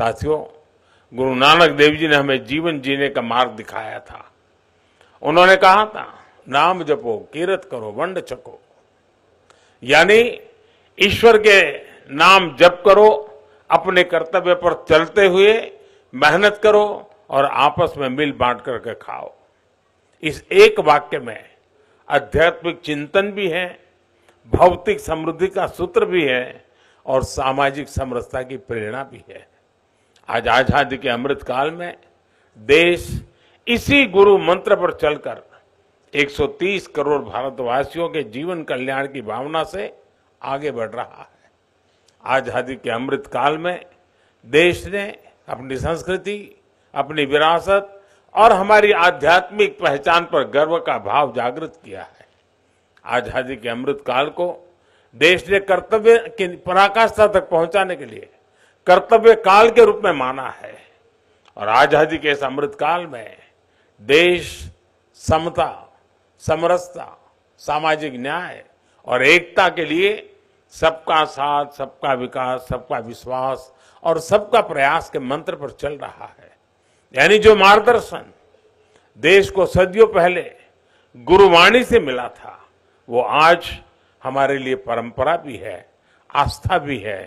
साथियों गुरु नानक देव जी ने हमें जीवन जीने का मार्ग दिखाया था उन्होंने कहा था नाम जपो कीरत करो वंड छको यानी ईश्वर के नाम जप करो अपने कर्तव्य पर चलते हुए मेहनत करो और आपस में मिल बांट करके खाओ इस एक वाक्य में आध्यात्मिक चिंतन भी है भौतिक समृद्धि का सूत्र भी है और सामाजिक समरसता की प्रेरणा भी है आज आजादी के अमृत काल में देश इसी गुरु मंत्र पर चलकर 130 करोड़ भारतवासियों के जीवन कल्याण की भावना से आगे बढ़ रहा है आजादी के अमृत काल में देश ने अपनी संस्कृति अपनी विरासत और हमारी आध्यात्मिक पहचान पर गर्व का भाव जागृत किया है आजादी के अमृत काल को देश ने कर्तव्य की पराकाष्ठा तक पहुंचाने के लिए कर्तव्य काल के रूप में माना है और आजादी के इस अमृत काल में देश समता समरसता सामाजिक न्याय और एकता के लिए सबका साथ सबका विकास सबका विश्वास और सबका प्रयास के मंत्र पर चल रहा है यानी जो मार्गदर्शन देश को सदियों पहले गुरुवाणी से मिला था वो आज हमारे लिए परंपरा भी है आस्था भी है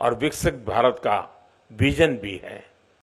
और विकसित भारत का विजन भी है